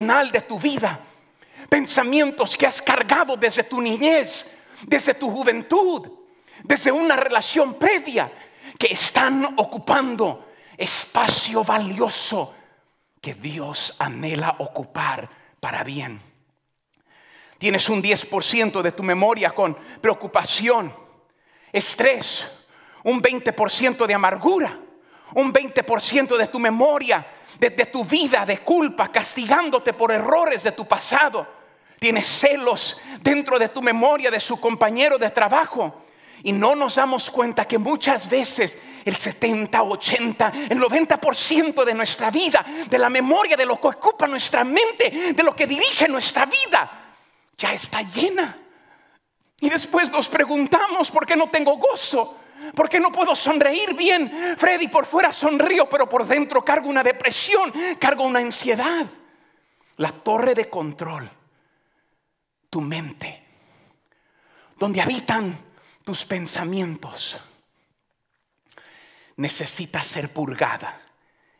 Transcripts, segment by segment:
de tu vida. Pensamientos que has cargado desde tu niñez, desde tu juventud, desde una relación previa, que están ocupando espacio valioso que Dios anhela ocupar para bien. Tienes un 10% de tu memoria con preocupación, estrés, un 20% de amargura, un 20% de tu memoria de, tu vida de culpa, castigándote por errores de tu pasado. Tienes celos dentro de tu memoria de su compañero de trabajo. Y no nos damos cuenta que muchas veces el 70, 80, el 90% de nuestra vida, de la memoria, de lo que ocupa nuestra mente, de lo que dirige nuestra vida, ya está llena. Y después nos preguntamos por qué no tengo gozo, porque no puedo sonreír bien? Freddy, por fuera sonrío, pero por dentro cargo una depresión, cargo una ansiedad. La torre de control, tu mente, donde habitan tus pensamientos, necesita ser purgada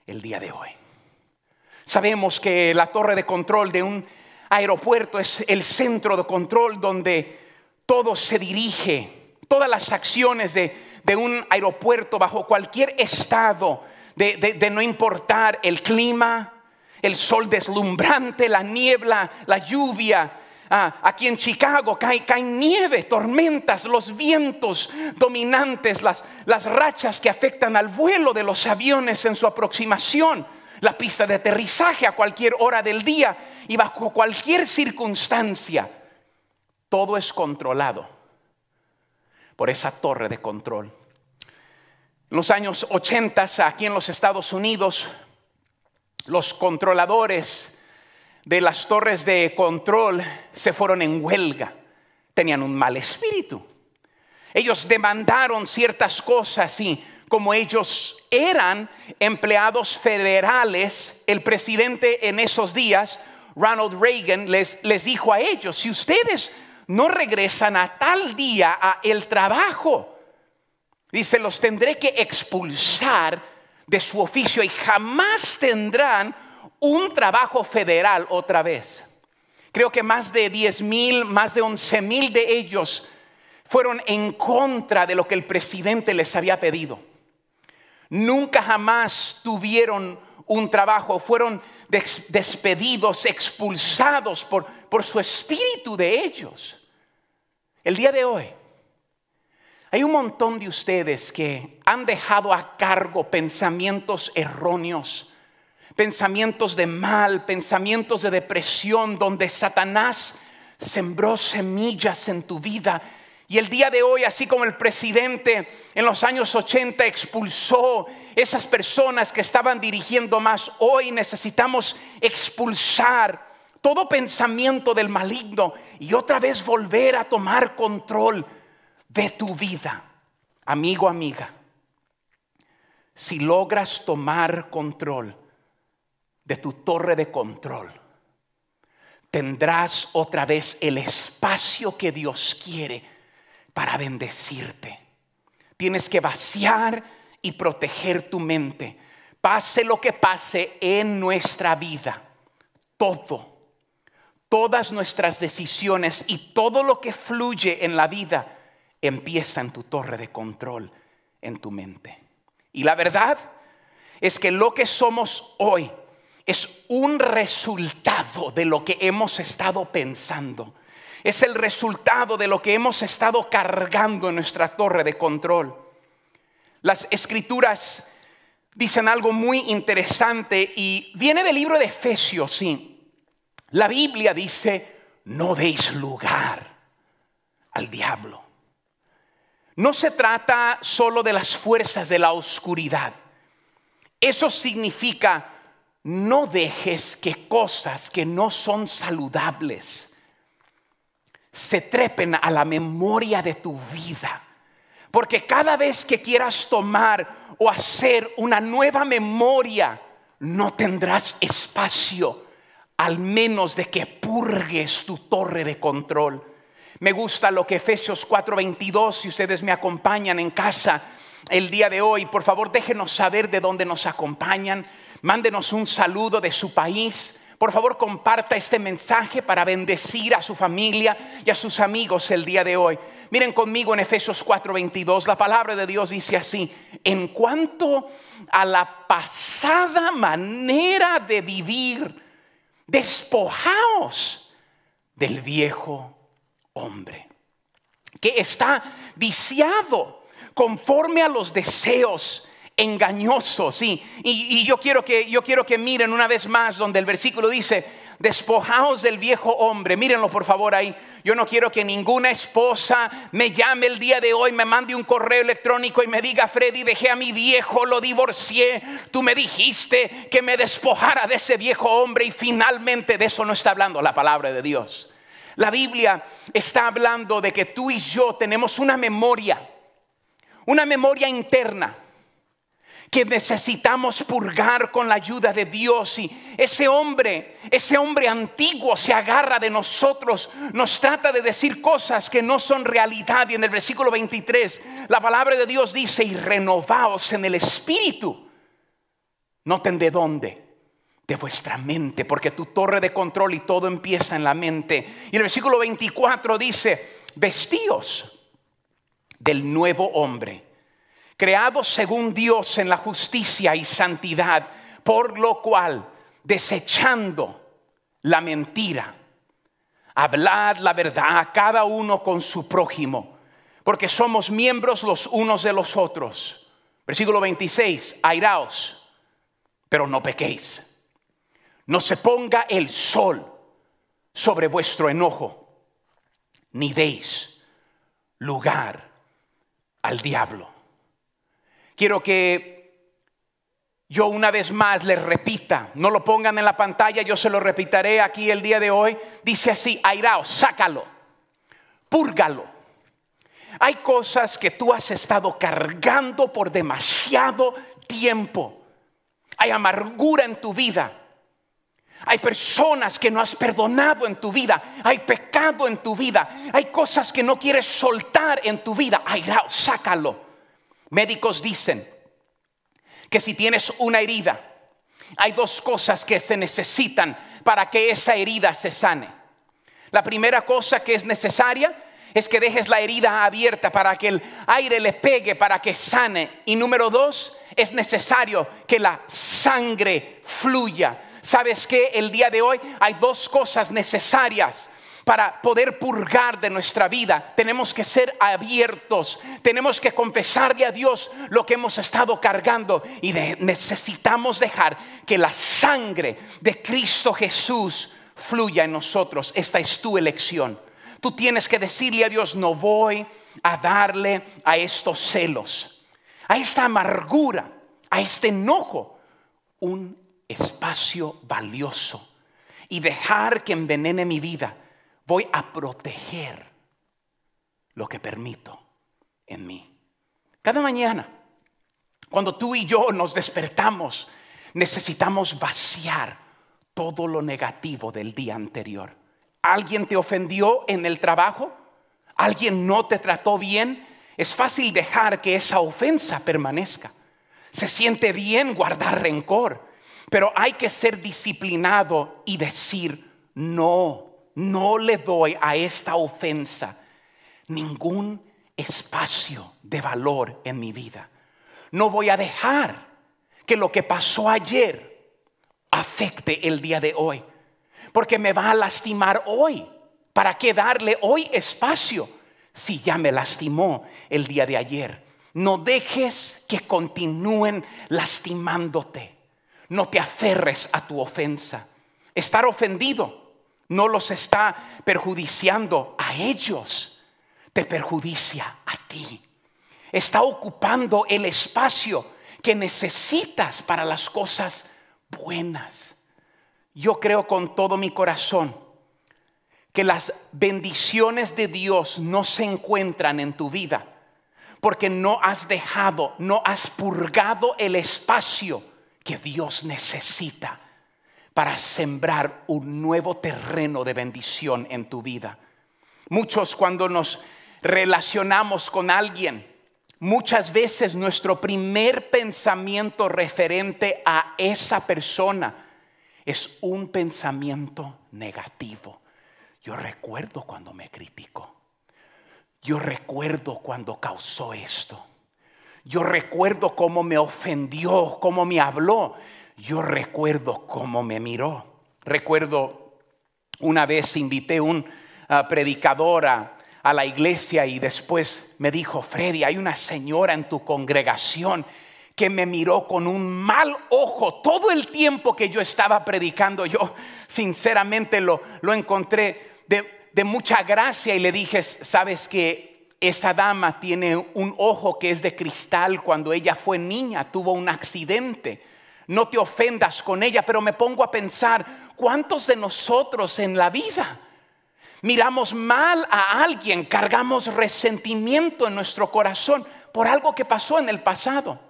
el día de hoy. Sabemos que la torre de control de un aeropuerto es el centro de control donde todo se dirige, todas las acciones de, de un aeropuerto, bajo cualquier estado, de, no importar el clima, el sol deslumbrante, la niebla, la lluvia, ah, aquí en Chicago cae, nieve, tormentas, los vientos dominantes, las, las rachas que afectan al vuelo de los aviones en su aproximación, la pista de aterrizaje a cualquier hora del día y bajo cualquier circunstancia. Todo es controlado por esa torre de control los años 80 aquí en los Estados Unidos, los controladores de las torres de control se fueron en huelga. Tenían un mal espíritu. Ellos demandaron ciertas cosas y como ellos eran empleados federales, el presidente en esos días, Ronald Reagan, les, les dijo a ellos, si ustedes no regresan a tal día a el trabajo, Dice, los tendré que expulsar de su oficio y jamás tendrán un trabajo federal otra vez. Creo que más de 10 mil, más de 11 mil de ellos fueron en contra de lo que el presidente les había pedido. Nunca jamás tuvieron un trabajo, fueron despedidos, expulsados por, por su espíritu de ellos. El día de hoy, hay un montón de ustedes que han dejado a cargo pensamientos erróneos, pensamientos de mal, pensamientos de depresión, donde Satanás sembró semillas en tu vida. Y el día de hoy, así como el presidente en los años 80 expulsó esas personas que estaban dirigiendo más, hoy necesitamos expulsar todo pensamiento del maligno y otra vez volver a tomar control de tu vida, amigo, amiga, si logras tomar control de tu torre de control, tendrás otra vez el espacio que Dios quiere para bendecirte. Tienes que vaciar y proteger tu mente. Pase lo que pase en nuestra vida, todo, todas nuestras decisiones y todo lo que fluye en la vida empieza en tu torre de control, en tu mente. Y la verdad es que lo que somos hoy es un resultado de lo que hemos estado pensando. Es el resultado de lo que hemos estado cargando en nuestra torre de control. Las escrituras dicen algo muy interesante y viene del libro de Efesios, La Biblia dice, no deis lugar al diablo. No se trata solo de las fuerzas de la oscuridad. Eso significa no dejes que cosas que no son saludables se trepen a la memoria de tu vida. Porque cada vez que quieras tomar o hacer una nueva memoria, no tendrás espacio, al menos de que purgues tu torre de control. Me gusta lo que Efesios 4:22, si ustedes me acompañan en casa el día de hoy, por favor déjenos saber de dónde nos acompañan, mándenos un saludo de su país. Por favor, comparta este mensaje para bendecir a su familia y a sus amigos el día de hoy. Miren conmigo en Efesios 4:22, la palabra de Dios dice así, en cuanto a la pasada manera de vivir, despojaos del viejo hombre, que está viciado conforme a los deseos engañosos. Y, y, yo, quiero que, yo quiero que miren una vez más donde el versículo dice, despojaos del viejo hombre. Mírenlo por favor ahí. Yo no quiero que ninguna esposa me llame el día de hoy, me mande un correo electrónico y me diga, Freddy, dejé a mi viejo, lo divorcié. Tú me dijiste que me despojara de ese viejo hombre y finalmente de eso no está hablando la palabra de Dios. La Biblia está hablando de que tú y yo tenemos una memoria, una memoria interna que necesitamos purgar con la ayuda de Dios. Y ese hombre, ese hombre antiguo se agarra de nosotros, nos trata de decir cosas que no son realidad. Y en el versículo 23, la palabra de Dios dice, y renovaos en el espíritu. Noten de dónde de vuestra mente, porque tu torre de control y todo empieza en la mente. Y el versículo 24 dice, vestíos del nuevo hombre, creados según Dios en la justicia y santidad, por lo cual, desechando la mentira, hablad la verdad a cada uno con su prójimo, porque somos miembros los unos de los otros. Versículo 26, airaos, pero no pequéis no se ponga el sol sobre vuestro enojo, ni deis lugar al diablo. Quiero que yo una vez más les repita, no lo pongan en la pantalla, yo se lo repitaré aquí el día de hoy. Dice así, airao, sácalo, púrgalo. Hay cosas que tú has estado cargando por demasiado tiempo. Hay amargura en tu vida hay personas que no has perdonado en tu vida. Hay pecado en tu vida. Hay cosas que no quieres soltar en tu vida. Ay, sácalo. Médicos dicen que si tienes una herida, hay dos cosas que se necesitan para que esa herida se sane. La primera cosa que es necesaria es que dejes la herida abierta para que el aire le pegue, para que sane. Y número dos, es necesario que la sangre fluya ¿Sabes qué? El día de hoy hay dos cosas necesarias para poder purgar de nuestra vida. Tenemos que ser abiertos, tenemos que confesarle a Dios lo que hemos estado cargando y necesitamos dejar que la sangre de Cristo Jesús fluya en nosotros. Esta es tu elección. Tú tienes que decirle a Dios, no voy a darle a estos celos, a esta amargura, a este enojo, un espacio valioso y dejar que envenene mi vida. Voy a proteger lo que permito en mí. Cada mañana, cuando tú y yo nos despertamos, necesitamos vaciar todo lo negativo del día anterior. ¿Alguien te ofendió en el trabajo? ¿Alguien no te trató bien? Es fácil dejar que esa ofensa permanezca. Se siente bien guardar rencor. Pero hay que ser disciplinado y decir, no, no le doy a esta ofensa ningún espacio de valor en mi vida. No voy a dejar que lo que pasó ayer afecte el día de hoy, porque me va a lastimar hoy. ¿Para qué darle hoy espacio si ya me lastimó el día de ayer? No dejes que continúen lastimándote no te aferres a tu ofensa. Estar ofendido no los está perjudiciando a ellos, te perjudicia a ti. Está ocupando el espacio que necesitas para las cosas buenas. Yo creo con todo mi corazón que las bendiciones de Dios no se encuentran en tu vida porque no has dejado, no has purgado el espacio que Dios necesita para sembrar un nuevo terreno de bendición en tu vida. Muchos cuando nos relacionamos con alguien, muchas veces nuestro primer pensamiento referente a esa persona es un pensamiento negativo. Yo recuerdo cuando me criticó. Yo recuerdo cuando causó esto. Yo recuerdo cómo me ofendió, cómo me habló. Yo recuerdo cómo me miró. Recuerdo una vez invité un ah, predicador a, la iglesia y después me dijo, Freddy, hay una señora en tu congregación que me miró con un mal ojo todo el tiempo que yo estaba predicando. Yo sinceramente lo, lo encontré de, de, mucha gracia y le dije, sabes que esa dama tiene un ojo que es de cristal cuando ella fue niña, tuvo un accidente. No te ofendas con ella, pero me pongo a pensar, ¿cuántos de nosotros en la vida miramos mal a alguien, cargamos resentimiento en nuestro corazón por algo que pasó en el pasado?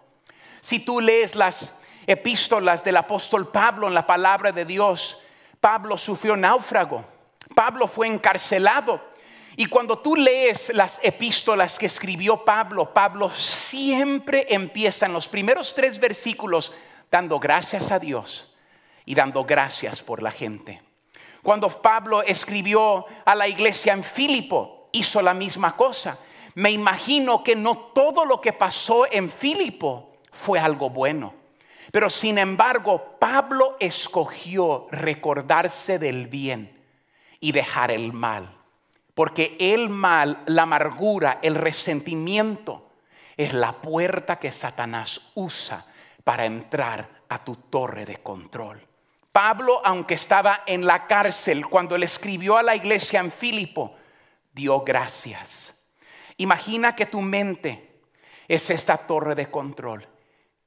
Si tú lees las epístolas del apóstol Pablo en la palabra de Dios, Pablo sufrió náufrago, Pablo fue encarcelado, y cuando tú lees las epístolas que escribió Pablo, Pablo siempre empieza en los primeros tres versículos dando gracias a Dios y dando gracias por la gente. Cuando Pablo escribió a la iglesia en Filipo, hizo la misma cosa. Me imagino que no todo lo que pasó en Filipo fue algo bueno. Pero sin embargo, Pablo escogió recordarse del bien y dejar el mal. Porque el mal, la amargura, el resentimiento es la puerta que Satanás usa para entrar a tu torre de control. Pablo, aunque estaba en la cárcel cuando le escribió a la iglesia en Filipo, dio gracias. Imagina que tu mente es esta torre de control.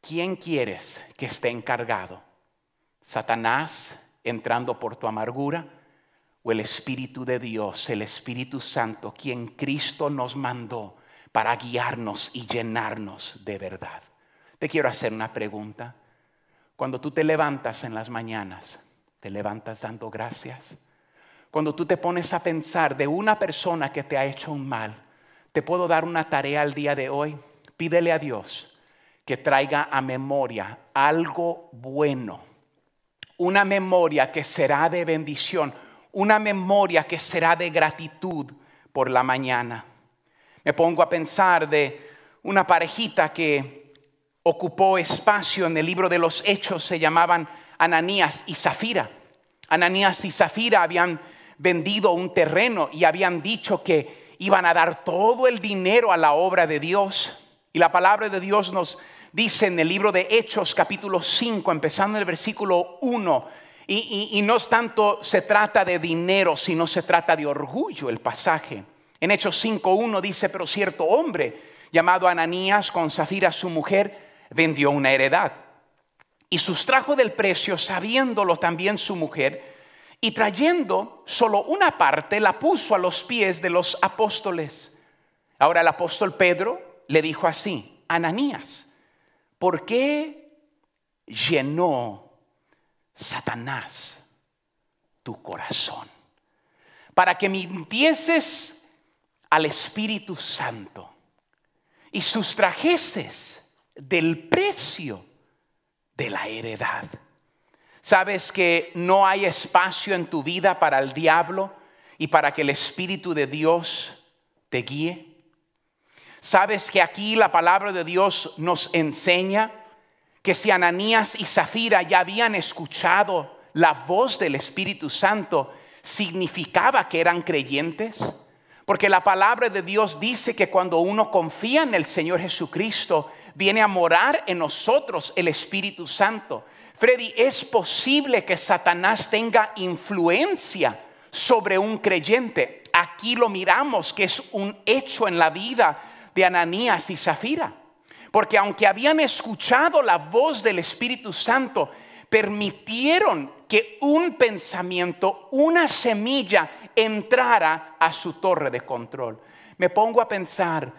¿Quién quieres que esté encargado? ¿Satanás entrando por tu amargura? o el Espíritu de Dios, el Espíritu Santo, quien Cristo nos mandó para guiarnos y llenarnos de verdad. Te quiero hacer una pregunta. Cuando tú te levantas en las mañanas, ¿te levantas dando gracias? Cuando tú te pones a pensar de una persona que te ha hecho un mal, te puedo dar una tarea al día de hoy. Pídele a Dios que traiga a memoria algo bueno, una memoria que será de bendición una memoria que será de gratitud por la mañana. Me pongo a pensar de una parejita que ocupó espacio en el libro de los Hechos, se llamaban Ananías y Zafira. Ananías y Zafira habían vendido un terreno y habían dicho que iban a dar todo el dinero a la obra de Dios. Y la palabra de Dios nos dice en el libro de Hechos capítulo 5, empezando en el versículo 1, y, no tanto se trata de dinero, sino se trata de orgullo el pasaje. En Hechos 5.1 dice, pero cierto hombre llamado Ananías con Zafira su mujer vendió una heredad y sustrajo del precio, sabiéndolo también su mujer, y trayendo solo una parte, la puso a los pies de los apóstoles. Ahora el apóstol Pedro le dijo así, Ananías, ¿por qué llenó Satanás, tu corazón, para que mintieses al Espíritu Santo y sustrajeses del precio de la heredad. Sabes que no hay espacio en tu vida para el diablo y para que el Espíritu de Dios te guíe. Sabes que aquí la palabra de Dios nos enseña que si Ananías y Zafira ya habían escuchado la voz del Espíritu Santo, significaba que eran creyentes? Porque la palabra de Dios dice que cuando uno confía en el Señor Jesucristo, viene a morar en nosotros el Espíritu Santo. Freddy, es posible que Satanás tenga influencia sobre un creyente. Aquí lo miramos, que es un hecho en la vida de Ananías y Zafira. Porque aunque habían escuchado la voz del Espíritu Santo, permitieron que un pensamiento, una semilla, entrara a su torre de control. Me pongo a pensar,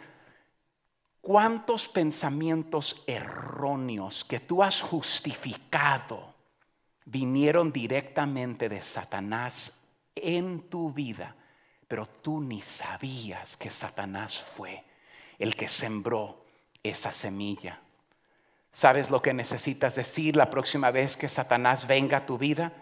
¿cuántos pensamientos erróneos que tú has justificado vinieron directamente de Satanás en tu vida? Pero tú ni sabías que Satanás fue el que sembró esa semilla. ¿Sabes lo que necesitas decir la próxima vez que Satanás venga a tu vida?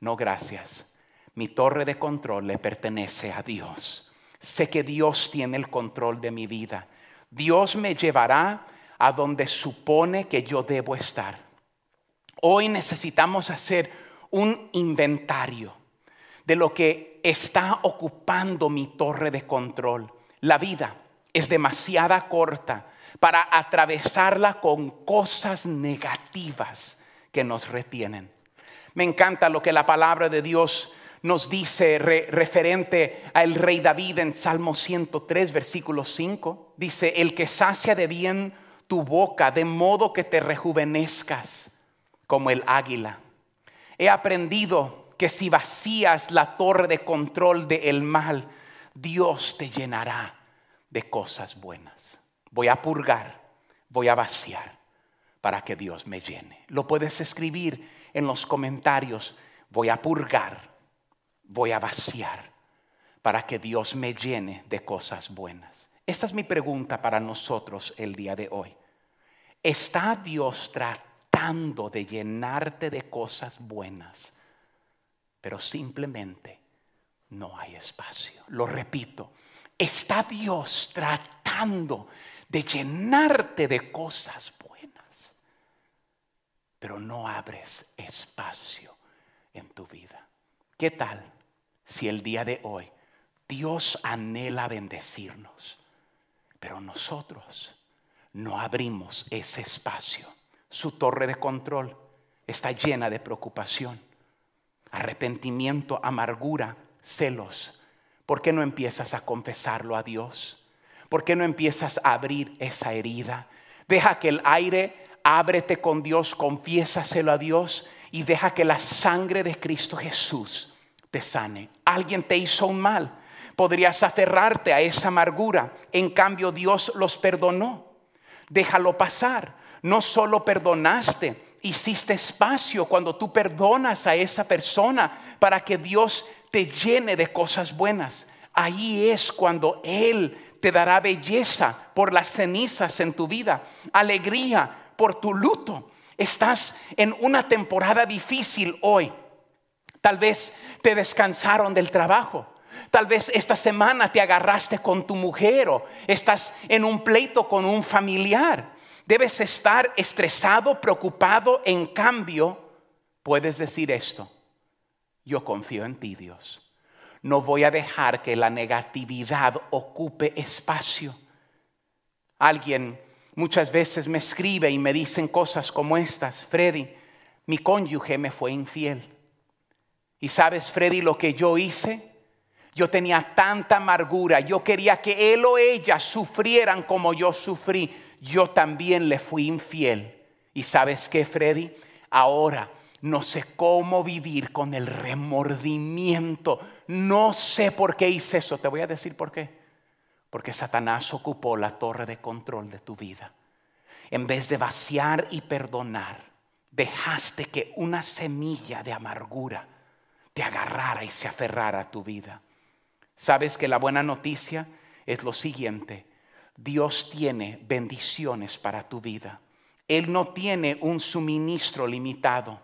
No, gracias. Mi torre de control le pertenece a Dios. Sé que Dios tiene el control de mi vida. Dios me llevará a donde supone que yo debo estar. Hoy necesitamos hacer un inventario de lo que está ocupando mi torre de control. La vida es demasiada corta para atravesarla con cosas negativas que nos retienen. Me encanta lo que la palabra de Dios nos dice referente al rey David en Salmo 103, versículo 5. Dice, el que sacia de bien tu boca, de modo que te rejuvenezcas como el águila. He aprendido que si vacías la torre de control del mal, Dios te llenará de cosas buenas voy a purgar, voy a vaciar para que Dios me llene. Lo puedes escribir en los comentarios, voy a purgar, voy a vaciar para que Dios me llene de cosas buenas. Esta es mi pregunta para nosotros el día de hoy. ¿Está Dios tratando de llenarte de cosas buenas, pero simplemente no hay espacio? Lo repito, ¿está Dios tratando de llenarte de cosas buenas, pero no abres espacio en tu vida. ¿Qué tal si el día de hoy Dios anhela bendecirnos, pero nosotros no abrimos ese espacio? Su torre de control está llena de preocupación, arrepentimiento, amargura, celos. ¿Por qué no empiezas a confesarlo a Dios? ¿Por qué no empiezas a abrir esa herida? Deja que el aire, ábrete con Dios, confiésaselo a Dios y deja que la sangre de Cristo Jesús te sane. Alguien te hizo un mal. Podrías aferrarte a esa amargura. En cambio, Dios los perdonó. Déjalo pasar. No solo perdonaste, hiciste espacio cuando tú perdonas a esa persona para que Dios te llene de cosas buenas. Ahí es cuando Él te dará belleza por las cenizas en tu vida, alegría por tu luto. Estás en una temporada difícil hoy. Tal vez te descansaron del trabajo. Tal vez esta semana te agarraste con tu mujer o estás en un pleito con un familiar. Debes estar estresado, preocupado. En cambio, puedes decir esto. Yo confío en ti, Dios no voy a dejar que la negatividad ocupe espacio. Alguien muchas veces me escribe y me dicen cosas como estas, Freddy, mi cónyuge me fue infiel. Y sabes, Freddy, lo que yo hice, yo tenía tanta amargura, yo quería que él o ella sufrieran como yo sufrí, yo también le fui infiel. Y sabes qué, Freddy, ahora no sé cómo vivir con el remordimiento no sé por qué hice eso. Te voy a decir por qué. Porque Satanás ocupó la torre de control de tu vida. En vez de vaciar y perdonar, dejaste que una semilla de amargura te agarrara y se aferrara a tu vida. Sabes que la buena noticia es lo siguiente. Dios tiene bendiciones para tu vida. Él no tiene un suministro limitado.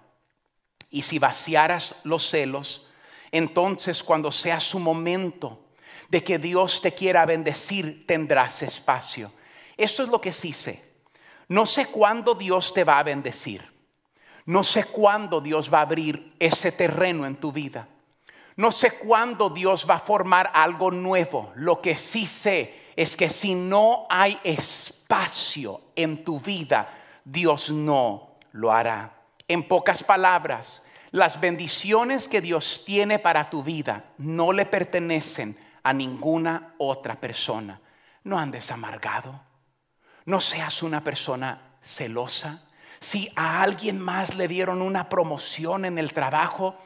Y si vaciaras los celos, entonces cuando sea su momento de que Dios te quiera bendecir, tendrás espacio. Eso es lo que sí sé. No sé cuándo Dios te va a bendecir. No sé cuándo Dios va a abrir ese terreno en tu vida. No sé cuándo Dios va a formar algo nuevo. Lo que sí sé es que si no hay espacio en tu vida, Dios no lo hará. En pocas palabras, las bendiciones que Dios tiene para tu vida no le pertenecen a ninguna otra persona. No andes amargado. No seas una persona celosa. Si a alguien más le dieron una promoción en el trabajo,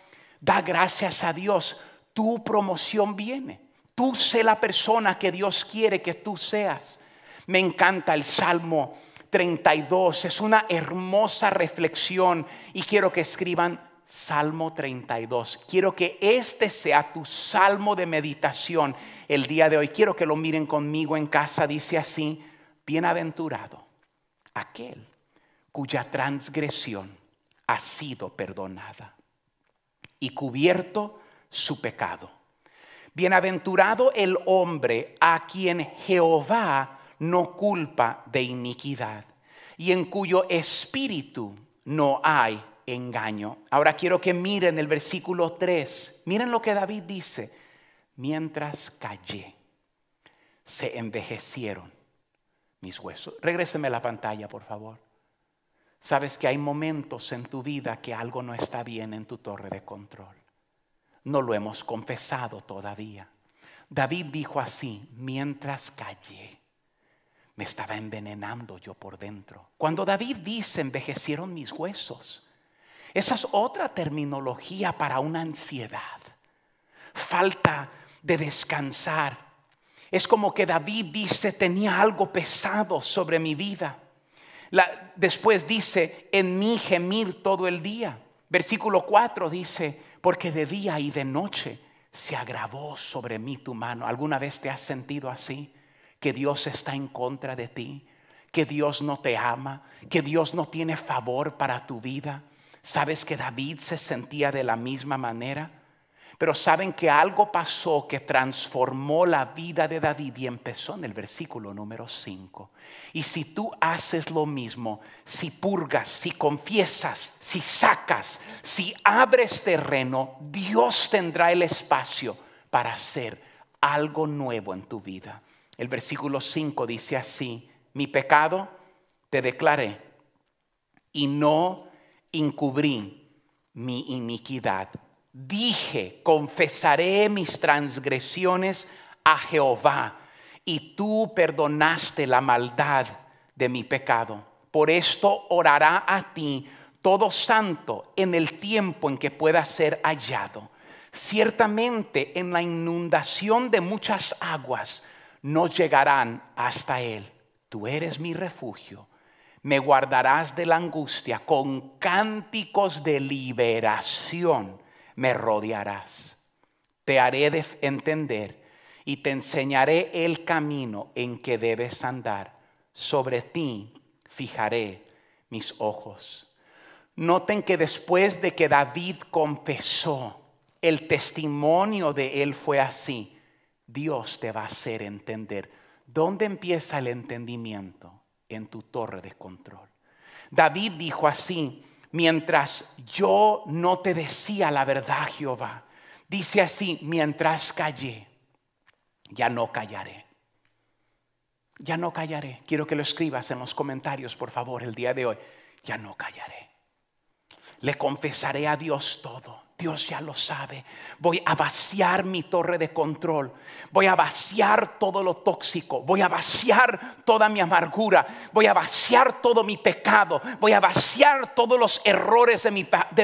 da gracias a Dios. Tu promoción viene. Tú sé la persona que Dios quiere que tú seas. Me encanta el Salmo 32. Es una hermosa reflexión y quiero que escriban Salmo 32. Quiero que este sea tu salmo de meditación el día de hoy. Quiero que lo miren conmigo en casa. Dice así, bienaventurado aquel cuya transgresión ha sido perdonada y cubierto su pecado. Bienaventurado el hombre a quien Jehová no culpa de iniquidad y en cuyo espíritu no hay engaño. Ahora quiero que miren el versículo 3. Miren lo que David dice. Mientras callé, se envejecieron mis huesos. Regréseme la pantalla, por favor. Sabes que hay momentos en tu vida que algo no está bien en tu torre de control. No lo hemos confesado todavía. David dijo así, mientras callé, me estaba envenenando yo por dentro. Cuando David dice, envejecieron mis huesos, esa es otra terminología para una ansiedad. Falta de descansar. Es como que David dice, tenía algo pesado sobre mi vida. después dice, en mí gemir todo el día. Versículo 4 dice, porque de día y de noche se agravó sobre mí tu mano. ¿Alguna vez te has sentido así? Que Dios está en contra de ti, que Dios no te ama, que Dios no tiene favor para tu vida ¿Sabes que David se sentía de la misma manera? Pero saben que algo pasó que transformó la vida de David y empezó en el versículo número 5. Y si tú haces lo mismo, si purgas, si confiesas, si sacas, si abres terreno, Dios tendrá el espacio para hacer algo nuevo en tu vida. El versículo 5 dice así, mi pecado te declaré y no encubrí mi iniquidad. Dije, confesaré mis transgresiones a Jehová, y tú perdonaste la maldad de mi pecado. Por esto orará a ti todo santo en el tiempo en que pueda ser hallado. Ciertamente en la inundación de muchas aguas no llegarán hasta él. Tú eres mi refugio me guardarás de la angustia, con cánticos de liberación me rodearás. Te haré entender y te enseñaré el camino en que debes andar. Sobre ti fijaré mis ojos. Noten que después de que David confesó, el testimonio de él fue así. Dios te va a hacer entender. ¿Dónde empieza el entendimiento? en tu torre de control. David dijo así, mientras yo no te decía la verdad, Jehová, dice así, mientras callé, ya no callaré. Ya no callaré. Quiero que lo escribas en los comentarios, por favor, el día de hoy. Ya no callaré. Le confesaré a Dios todo. Dios ya lo sabe. Voy a vaciar mi torre de control. Voy a vaciar todo lo tóxico. Voy a vaciar toda mi amargura. Voy a vaciar todo mi pecado. Voy a vaciar todos los errores de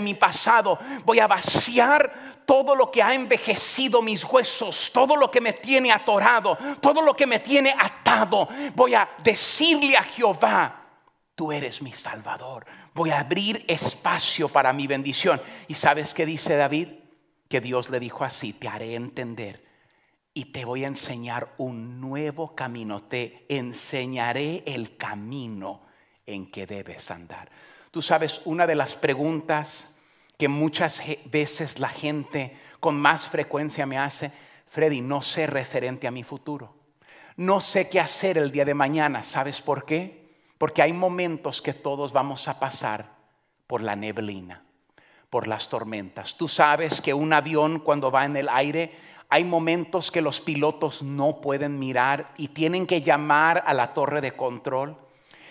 mi, pasado. Voy a vaciar todo lo que ha envejecido mis huesos. Todo lo que me tiene atorado. Todo lo que me tiene atado. Voy a decirle a Jehová, tú eres mi salvador Voy a abrir espacio para mi bendición. ¿Y sabes qué dice David? Que Dios le dijo así, te haré entender y te voy a enseñar un nuevo camino. Te enseñaré el camino en que debes andar. Tú sabes, una de las preguntas que muchas veces la gente con más frecuencia me hace, Freddy, no sé referente a mi futuro. No sé qué hacer el día de mañana. ¿Sabes por qué? Porque hay momentos que todos vamos a pasar por la neblina, por las tormentas. Tú sabes que un avión cuando va en el aire, hay momentos que los pilotos no pueden mirar y tienen que llamar a la torre de control.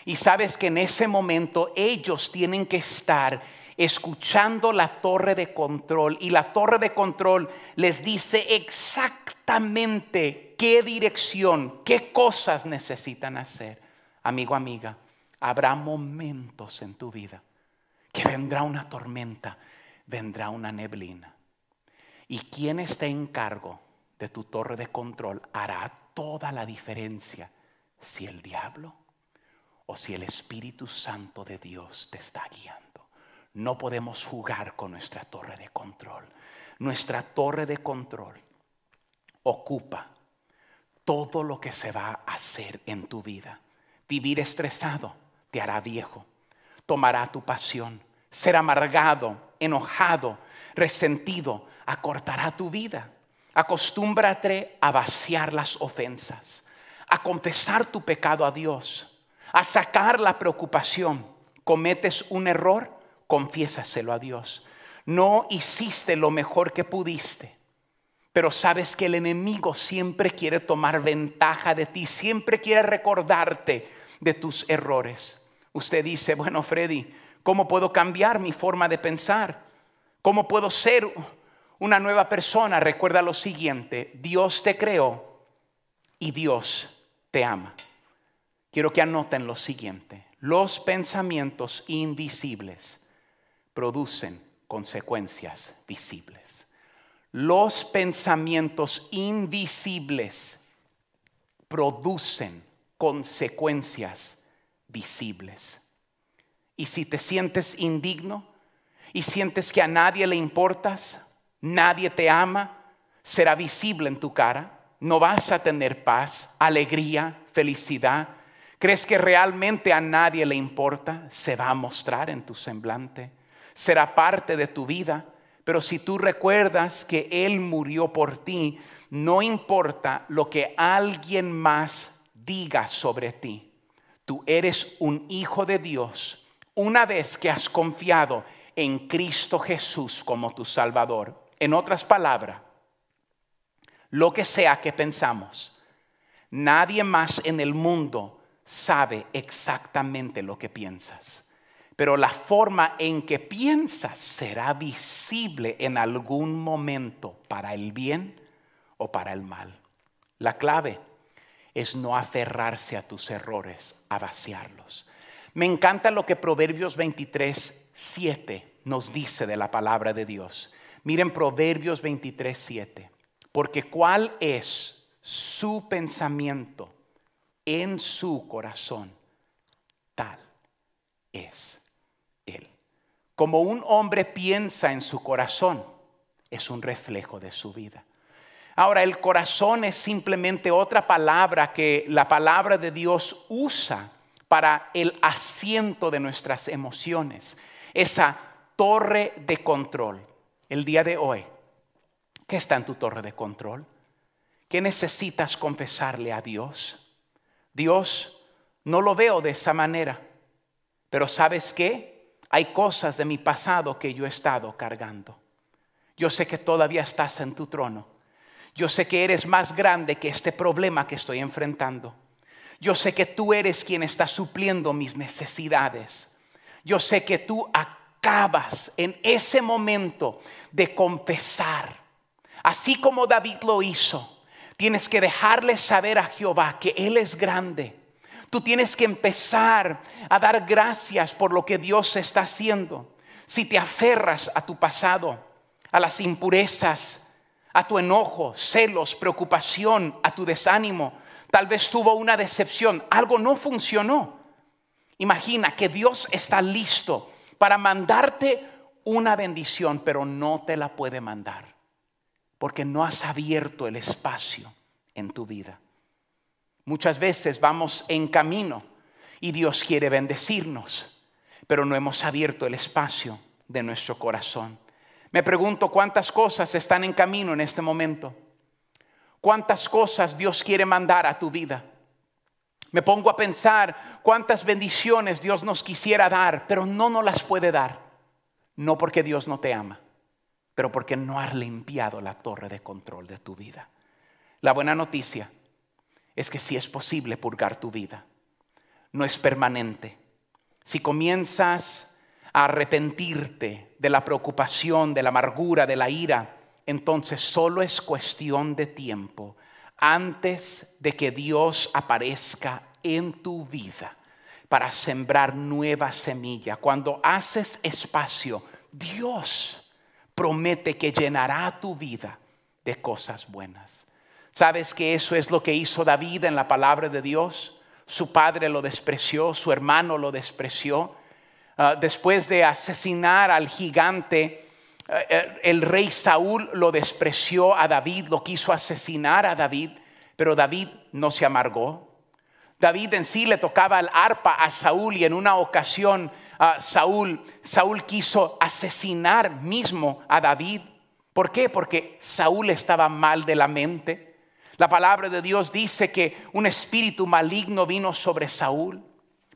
Y sabes que en ese momento ellos tienen que estar escuchando la torre de control y la torre de control les dice exactamente qué dirección, qué cosas necesitan hacer amigo, amiga, habrá momentos en tu vida que vendrá una tormenta, vendrá una neblina. Y quien esté en cargo de tu torre de control hará toda la diferencia si el diablo o si el Espíritu Santo de Dios te está guiando. No podemos jugar con nuestra torre de control. Nuestra torre de control ocupa todo lo que se va a hacer en tu vida. Vivir estresado te hará viejo, tomará tu pasión, ser amargado, enojado, resentido, acortará tu vida. Acostúmbrate a vaciar las ofensas, a confesar tu pecado a Dios, a sacar la preocupación. Cometes un error, confiésaselo a Dios. No hiciste lo mejor que pudiste, pero sabes que el enemigo siempre quiere tomar ventaja de ti, siempre quiere recordarte de tus errores. Usted dice, bueno, Freddy, ¿cómo puedo cambiar mi forma de pensar? ¿Cómo puedo ser una nueva persona? Recuerda lo siguiente, Dios te creó y Dios te ama. Quiero que anoten lo siguiente, los pensamientos invisibles producen consecuencias visibles. Los pensamientos invisibles producen consecuencias visibles. Y si te sientes indigno y sientes que a nadie le importas, nadie te ama, será visible en tu cara. No vas a tener paz, alegría, felicidad. ¿Crees que realmente a nadie le importa? Se va a mostrar en tu semblante. Será parte de tu vida. Pero si tú recuerdas que Él murió por ti, no importa lo que alguien más diga sobre ti, tú eres un hijo de Dios una vez que has confiado en Cristo Jesús como tu Salvador. En otras palabras, lo que sea que pensamos, nadie más en el mundo sabe exactamente lo que piensas. Pero la forma en que piensas será visible en algún momento para el bien o para el mal. La clave es no aferrarse a tus errores, a vaciarlos. Me encanta lo que Proverbios 23, 7 nos dice de la palabra de Dios. Miren Proverbios 23, 7. Porque cuál es su pensamiento en su corazón, tal es él. Como un hombre piensa en su corazón, es un reflejo de su vida. Ahora, el corazón es simplemente otra palabra que la palabra de Dios usa para el asiento de nuestras emociones, esa torre de control. El día de hoy, ¿qué está en tu torre de control? ¿Qué necesitas confesarle a Dios? Dios, no lo veo de esa manera, pero ¿sabes qué? Hay cosas de mi pasado que yo he estado cargando. Yo sé que todavía estás en tu trono yo sé que eres más grande que este problema que estoy enfrentando. Yo sé que tú eres quien está supliendo mis necesidades. Yo sé que tú acabas en ese momento de confesar, así como David lo hizo. Tienes que dejarle saber a Jehová que Él es grande. Tú tienes que empezar a dar gracias por lo que Dios está haciendo. Si te aferras a tu pasado, a las impurezas, a tu enojo, celos, preocupación, a tu desánimo. Tal vez tuvo una decepción, algo no funcionó. Imagina que Dios está listo para mandarte una bendición, pero no te la puede mandar, porque no has abierto el espacio en tu vida. Muchas veces vamos en camino y Dios quiere bendecirnos, pero no hemos abierto el espacio de nuestro corazón. Me pregunto cuántas cosas están en camino en este momento. Cuántas cosas Dios quiere mandar a tu vida. Me pongo a pensar cuántas bendiciones Dios nos quisiera dar, pero no nos las puede dar. No porque Dios no te ama, pero porque no has limpiado la torre de control de tu vida. La buena noticia es que si es posible purgar tu vida. No es permanente. Si comienzas arrepentirte de la preocupación, de la amargura, de la ira, entonces solo es cuestión de tiempo antes de que Dios aparezca en tu vida para sembrar nueva semilla. Cuando haces espacio, Dios promete que llenará tu vida de cosas buenas. ¿Sabes que eso es lo que hizo David en la palabra de Dios? Su padre lo despreció, su hermano lo despreció, Ah, después de asesinar al gigante, eh, eh, el rey Saúl lo despreció a David, lo quiso asesinar a David, pero David no se amargó. David en sí le tocaba el arpa a Saúl y en una ocasión ah, Saúl, Saúl quiso asesinar mismo a David. ¿Por qué? Porque Saúl estaba mal de la mente. La palabra de Dios dice que un espíritu maligno vino sobre Saúl.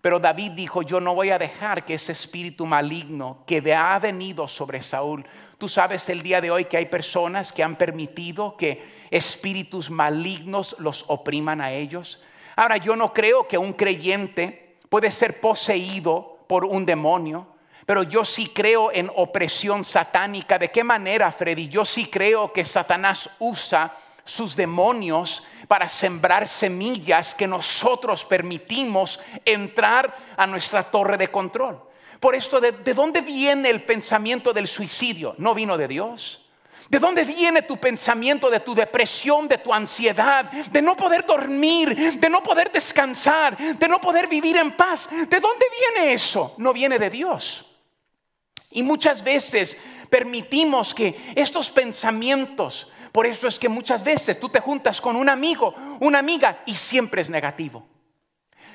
Pero David dijo, yo no voy a dejar que ese espíritu maligno que ha venido sobre Saúl, tú sabes el día de hoy que hay personas que han permitido que espíritus malignos los opriman a ellos. Ahora, yo no creo que un creyente puede ser poseído por un demonio, pero yo sí creo en opresión satánica. ¿De qué manera, Freddy? Yo sí creo que Satanás usa sus demonios para sembrar semillas que nosotros permitimos entrar a nuestra torre de control. Por esto, ¿de, dónde viene el pensamiento del suicidio? ¿No vino de Dios? ¿De dónde viene tu pensamiento de tu depresión, de tu ansiedad, de no poder dormir, de no poder descansar, de no poder vivir en paz? ¿De dónde viene eso? No viene de Dios. Y muchas veces permitimos que estos pensamientos por eso es que muchas veces tú te juntas con un amigo, una amiga, y siempre es negativo.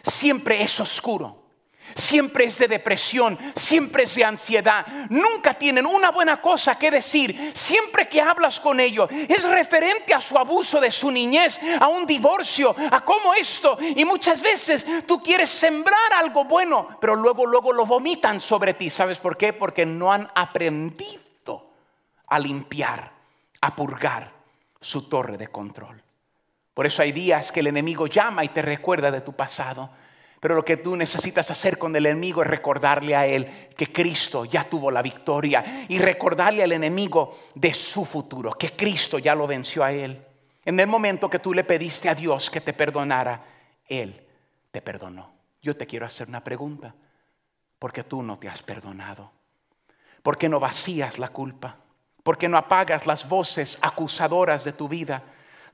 Siempre es oscuro. Siempre es de depresión, siempre es de ansiedad. Nunca tienen una buena cosa que decir. Siempre que hablas con ellos es referente a su abuso de su niñez, a un divorcio, a cómo esto. Y muchas veces tú quieres sembrar algo bueno, pero luego, luego lo vomitan sobre ti. ¿Sabes por qué? Porque no han aprendido a limpiar a purgar su torre de control. Por eso hay días que el enemigo llama y te recuerda de tu pasado. Pero lo que tú necesitas hacer con el enemigo es recordarle a él que Cristo ya tuvo la victoria y recordarle al enemigo de su futuro, que Cristo ya lo venció a él. En el momento que tú le pediste a Dios que te perdonara, Él te perdonó. Yo te quiero hacer una pregunta. ¿Por qué tú no te has perdonado? ¿Por qué no vacías la culpa? porque no apagas las voces acusadoras de tu vida.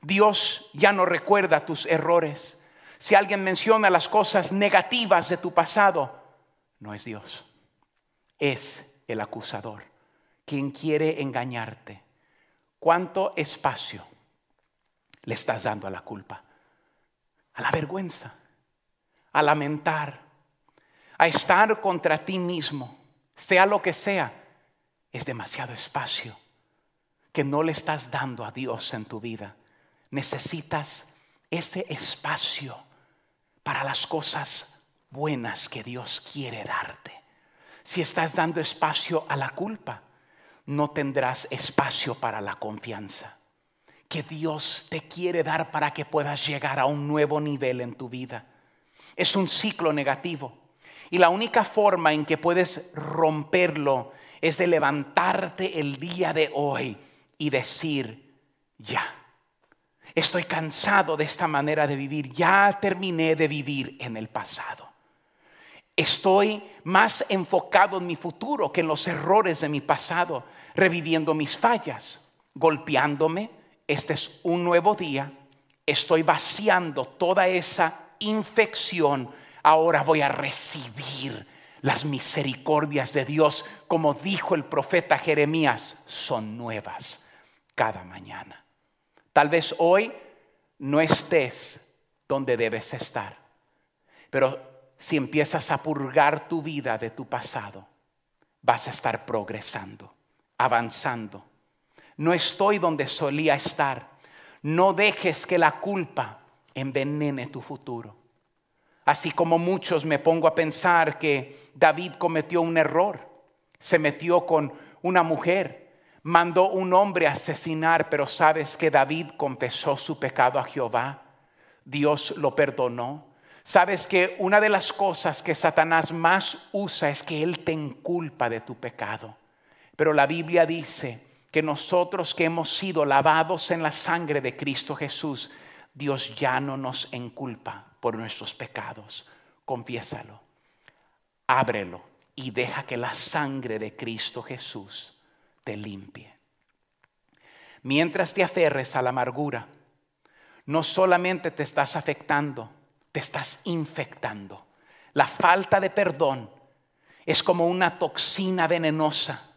Dios ya no recuerda tus errores. Si alguien menciona las cosas negativas de tu pasado, no es Dios, es el acusador, quien quiere engañarte. ¿Cuánto espacio le estás dando a la culpa? A la vergüenza, a lamentar, a estar contra ti mismo, sea lo que sea es demasiado espacio que no le estás dando a Dios en tu vida. Necesitas ese espacio para las cosas buenas que Dios quiere darte. Si estás dando espacio a la culpa, no tendrás espacio para la confianza que Dios te quiere dar para que puedas llegar a un nuevo nivel en tu vida. Es un ciclo negativo y la única forma en que puedes romperlo es de levantarte el día de hoy y decir, ya, estoy cansado de esta manera de vivir, ya terminé de vivir en el pasado. Estoy más enfocado en mi futuro que en los errores de mi pasado, reviviendo mis fallas, golpeándome. Este es un nuevo día. Estoy vaciando toda esa infección. Ahora voy a recibir las misericordias de Dios como dijo el profeta Jeremías, son nuevas cada mañana. Tal vez hoy no estés donde debes estar, pero si empiezas a purgar tu vida de tu pasado, vas a estar progresando, avanzando. No estoy donde solía estar. No dejes que la culpa envenene tu futuro. Así como muchos me pongo a pensar que David cometió un error se metió con una mujer, mandó un hombre a asesinar, pero sabes que David confesó su pecado a Jehová, Dios lo perdonó. Sabes que una de las cosas que Satanás más usa es que él te enculpa de tu pecado. Pero la Biblia dice que nosotros que hemos sido lavados en la sangre de Cristo Jesús, Dios ya no nos enculpa por nuestros pecados. Confiésalo, ábrelo y deja que la sangre de Cristo Jesús te limpie. Mientras te aferres a la amargura, no solamente te estás afectando, te estás infectando. La falta de perdón es como una toxina venenosa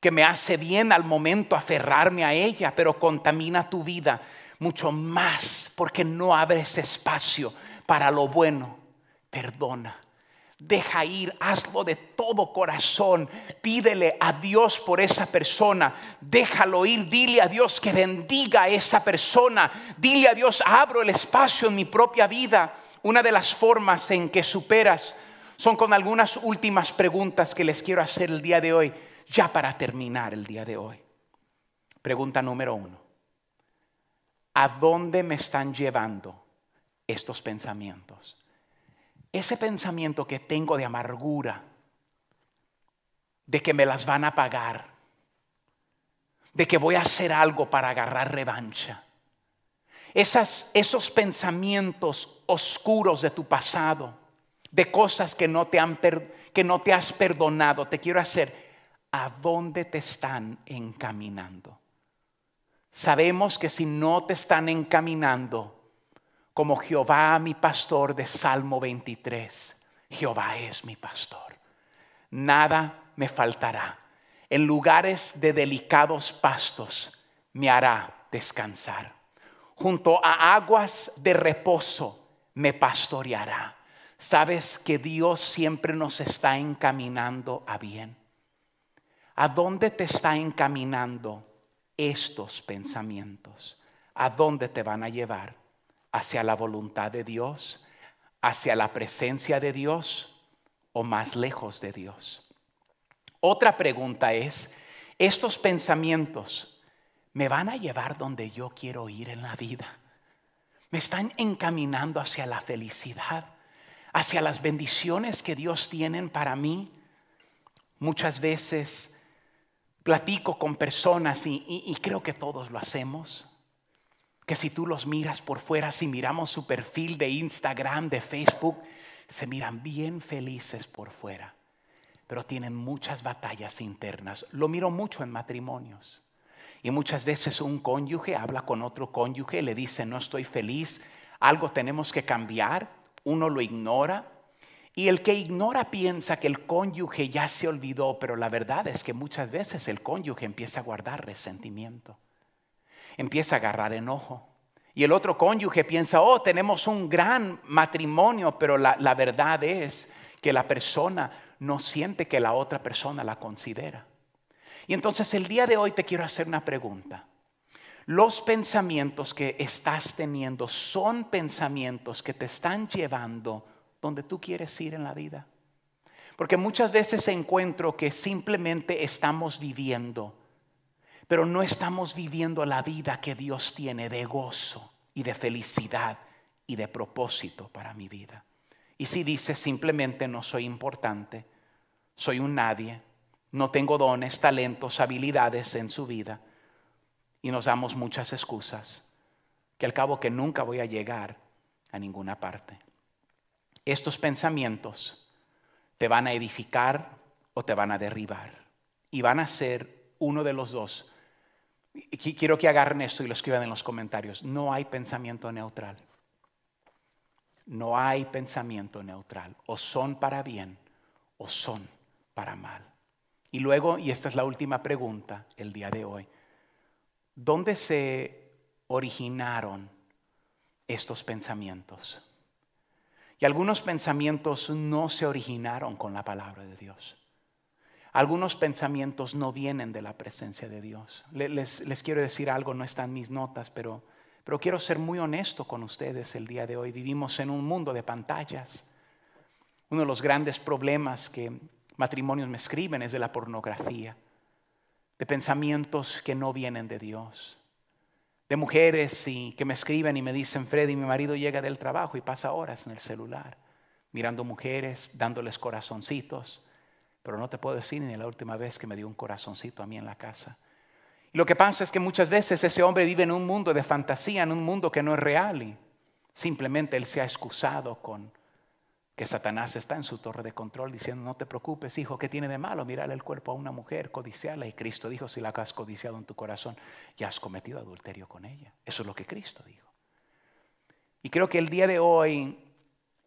que me hace bien al momento aferrarme a ella, pero contamina tu vida mucho más porque no abres espacio para lo bueno. Perdona, Deja ir, hazlo de todo corazón. Pídele a Dios por esa persona. Déjalo ir, dile a Dios que bendiga a esa persona. Dile a Dios, abro el espacio en mi propia vida. Una de las formas en que superas son con algunas últimas preguntas que les quiero hacer el día de hoy, ya para terminar el día de hoy. Pregunta número uno. ¿A dónde me están llevando estos pensamientos? ese pensamiento que tengo de amargura, de que me las van a pagar, de que voy a hacer algo para agarrar revancha, esos pensamientos oscuros de tu pasado, de cosas que no, te que no te has perdonado, te quiero hacer, ¿a dónde te están encaminando? Sabemos que si no te están encaminando, como Jehová mi pastor de Salmo 23. Jehová es mi pastor. Nada me faltará. En lugares de delicados pastos me hará descansar. Junto a aguas de reposo me pastoreará. Sabes que Dios siempre nos está encaminando a bien. ¿A dónde te está encaminando estos pensamientos? ¿A dónde te van a llevar? hacia la voluntad de Dios, hacia la presencia de Dios o más lejos de Dios. Otra pregunta es, ¿estos pensamientos me van a llevar donde yo quiero ir en la vida? ¿Me están encaminando hacia la felicidad, hacia las bendiciones que Dios tiene para mí? Muchas veces platico con personas y, y creo que todos lo hacemos que si tú los miras por fuera, si miramos su perfil de Instagram, de Facebook, se miran bien felices por fuera, pero tienen muchas batallas internas. Lo miro mucho en matrimonios. Y muchas veces un cónyuge habla con otro cónyuge, le dice, no estoy feliz, algo tenemos que cambiar, uno lo ignora. Y el que ignora piensa que el cónyuge ya se olvidó, pero la verdad es que muchas veces el cónyuge empieza a guardar resentimiento empieza a agarrar enojo. Y el otro cónyuge piensa, oh, tenemos un gran matrimonio, pero la, verdad es que la persona no siente que la otra persona la considera. Y entonces el día de hoy te quiero hacer una pregunta. Los pensamientos que estás teniendo son pensamientos que te están llevando donde tú quieres ir en la vida. Porque muchas veces encuentro que simplemente estamos viviendo pero no estamos viviendo la vida que Dios tiene de gozo y de felicidad y de propósito para mi vida. Y si dice simplemente no soy importante, soy un nadie, no tengo dones, talentos, habilidades en su vida, y nos damos muchas excusas, que al cabo que nunca voy a llegar a ninguna parte. Estos pensamientos te van a edificar o te van a derribar, y van a ser uno de los dos quiero que agarren esto y lo escriban en los comentarios. No hay pensamiento neutral. No hay pensamiento neutral. O son para bien o son para mal. Y luego, y esta es la última pregunta el día de hoy, ¿dónde se originaron estos pensamientos? Y algunos pensamientos no se originaron con la palabra de Dios. Algunos pensamientos no vienen de la presencia de Dios. Les, quiero decir algo, no están mis notas, pero, quiero ser muy honesto con ustedes el día de hoy. Vivimos en un mundo de pantallas. Uno de los grandes problemas que matrimonios me escriben es de la pornografía, de pensamientos que no vienen de Dios, de mujeres y que me escriben y me dicen, Freddy, mi marido llega del trabajo y pasa horas en el celular, mirando mujeres, dándoles corazoncitos, pero no te puedo decir ni la última vez que me dio un corazoncito a mí en la casa. Y lo que pasa es que muchas veces ese hombre vive en un mundo de fantasía, en un mundo que no es real. Y simplemente él se ha excusado con que Satanás está en su torre de control diciendo, no te preocupes, hijo, ¿qué tiene de malo mirarle el cuerpo a una mujer, codiciarla? Y Cristo dijo, si la has codiciado en tu corazón, ya has cometido adulterio con ella. Eso es lo que Cristo dijo. Y creo que el día de hoy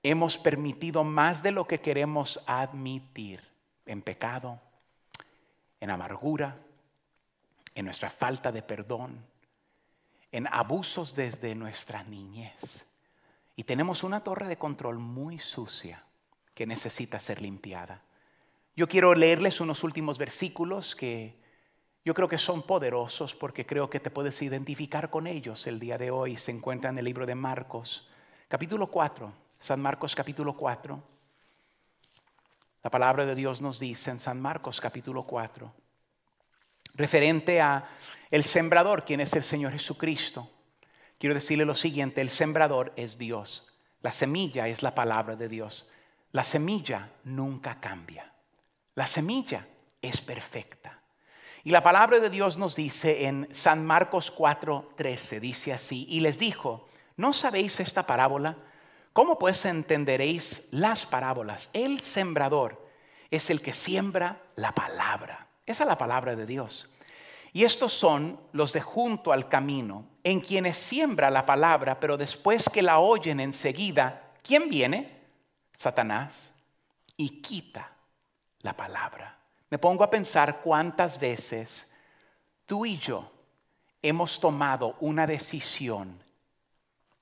hemos permitido más de lo que queremos admitir en pecado, en amargura, en nuestra falta de perdón, en abusos desde nuestra niñez. Y tenemos una torre de control muy sucia que necesita ser limpiada. Yo quiero leerles unos últimos versículos que yo creo que son poderosos porque creo que te puedes identificar con ellos el día de hoy. Se encuentra en el libro de Marcos, capítulo 4, San Marcos capítulo 4 la palabra de Dios nos dice en San Marcos capítulo 4, referente a el sembrador, quien es el Señor Jesucristo. Quiero decirle lo siguiente, el sembrador es Dios, la semilla es la palabra de Dios. La semilla nunca cambia. La semilla es perfecta. Y la palabra de Dios nos dice en San Marcos 4:13, dice así, y les dijo, ¿no sabéis esta parábola? ¿Cómo pues entenderéis las parábolas? El sembrador es el que siembra la palabra. Esa es la palabra de Dios. Y estos son los de junto al camino, en quienes siembra la palabra, pero después que la oyen enseguida, ¿quién viene? Satanás. Y quita la palabra. Me pongo a pensar cuántas veces tú y yo hemos tomado una decisión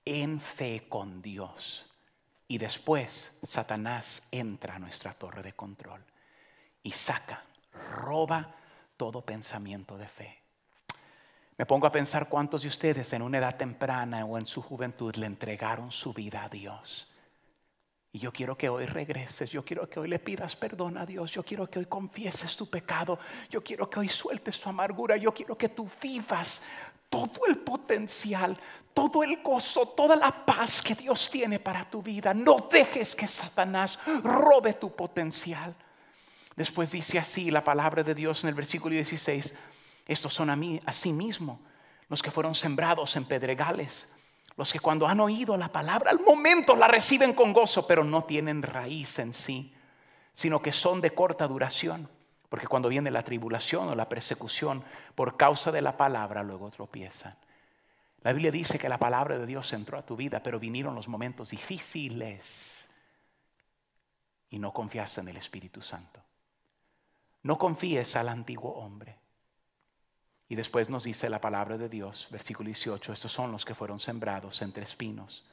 en fe con Dios. Y después Satanás entra a nuestra torre de control y saca, roba todo pensamiento de fe. Me pongo a pensar cuántos de ustedes en una edad temprana o en su juventud le entregaron su vida a Dios. Y yo quiero que hoy regreses, yo quiero que hoy le pidas perdón a Dios, yo quiero que hoy confieses tu pecado, yo quiero que hoy sueltes su amargura, yo quiero que tú vivas todo el potencial, todo el gozo, toda la paz que Dios tiene para tu vida. No dejes que Satanás robe tu potencial. Después dice así la palabra de Dios en el versículo 16, estos son a mí, a sí mismo, los que fueron sembrados en pedregales, los que cuando han oído la palabra al momento la reciben con gozo, pero no tienen raíz en sí, sino que son de corta duración. Porque cuando viene la tribulación o la persecución por causa de la palabra, luego tropiezan. La Biblia dice que la palabra de Dios entró a tu vida, pero vinieron los momentos difíciles y no confiaste en el Espíritu Santo. No confíes al antiguo hombre. Y después nos dice la palabra de Dios, versículo 18, estos son los que fueron sembrados entre espinos,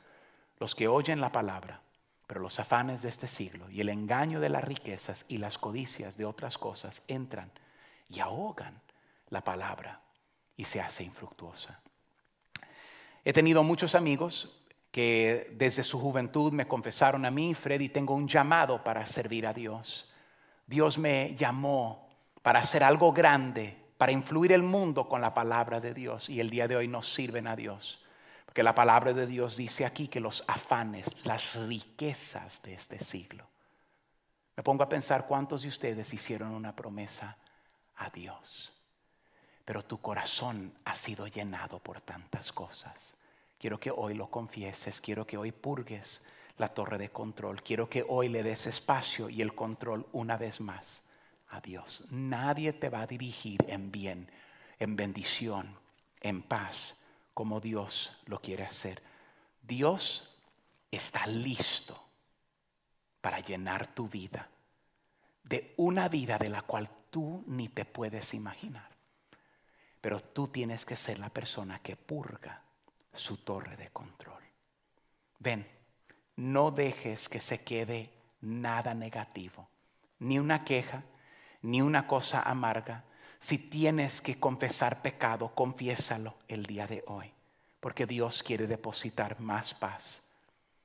los que oyen la palabra pero los afanes de este siglo y el engaño de las riquezas y las codicias de otras cosas entran y ahogan la palabra y se hace infructuosa. He tenido muchos amigos que desde su juventud me confesaron a mí, Freddy, tengo un llamado para servir a Dios. Dios me llamó para hacer algo grande, para influir el mundo con la palabra de Dios y el día de hoy nos sirven a Dios. Que la palabra de Dios dice aquí que los afanes, las riquezas de este siglo. Me pongo a pensar cuántos de ustedes hicieron una promesa a Dios, pero tu corazón ha sido llenado por tantas cosas. Quiero que hoy lo confieses, quiero que hoy purgues la torre de control, quiero que hoy le des espacio y el control una vez más a Dios. Nadie te va a dirigir en bien, en bendición, en paz como Dios lo quiere hacer. Dios está listo para llenar tu vida de una vida de la cual tú ni te puedes imaginar. Pero tú tienes que ser la persona que purga su torre de control. Ven, no dejes que se quede nada negativo, ni una queja, ni una cosa amarga, si tienes que confesar pecado, confiésalo el día de hoy, porque Dios quiere depositar más paz.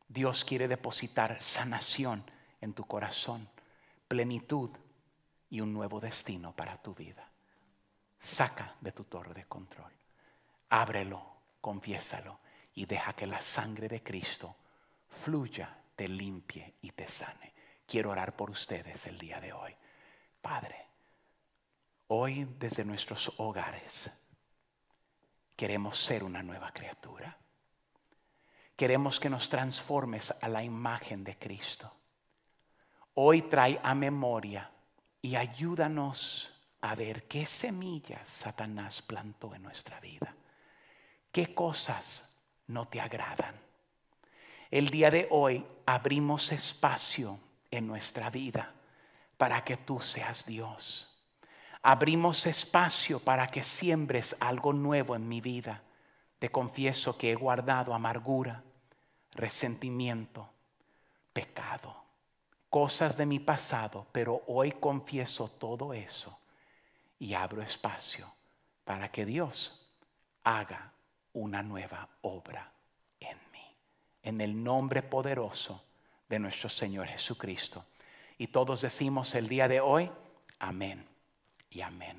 Dios quiere depositar sanación en tu corazón, plenitud y un nuevo destino para tu vida. Saca de tu torre de control. Ábrelo, confiésalo y deja que la sangre de Cristo fluya, te limpie y te sane. Quiero orar por ustedes el día de hoy. Padre, Hoy desde nuestros hogares queremos ser una nueva criatura. Queremos que nos transformes a la imagen de Cristo. Hoy trae a memoria y ayúdanos a ver qué semillas Satanás plantó en nuestra vida. ¿Qué cosas no te agradan? El día de hoy abrimos espacio en nuestra vida para que tú seas Dios abrimos espacio para que siembres algo nuevo en mi vida. Te confieso que he guardado amargura, resentimiento, pecado, cosas de mi pasado, pero hoy confieso todo eso y abro espacio para que Dios haga una nueva obra en mí, en el nombre poderoso de nuestro Señor Jesucristo. Y todos decimos el día de hoy, amén y amén.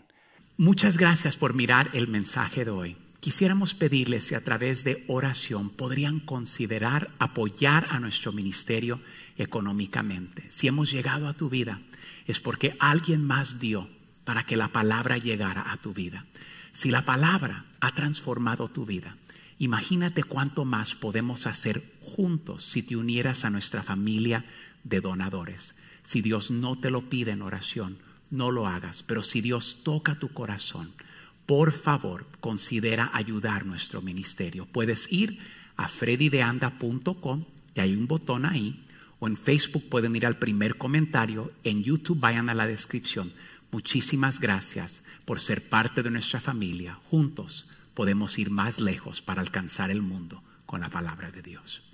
Muchas gracias por mirar el mensaje de hoy. Quisiéramos pedirles si a través de oración podrían considerar apoyar a nuestro ministerio económicamente. Si hemos llegado a tu vida es porque alguien más dio para que la palabra llegara a tu vida. Si la palabra ha transformado tu vida, imagínate cuánto más podemos hacer juntos si te unieras a nuestra familia de donadores. Si Dios no te lo pide en oración, no lo hagas. Pero si Dios toca tu corazón, por favor, considera ayudar nuestro ministerio. Puedes ir a freddydeanda.com y hay un botón ahí. O en Facebook pueden ir al primer comentario. En YouTube vayan a la descripción. Muchísimas gracias por ser parte de nuestra familia. Juntos podemos ir más lejos para alcanzar el mundo con la palabra de Dios.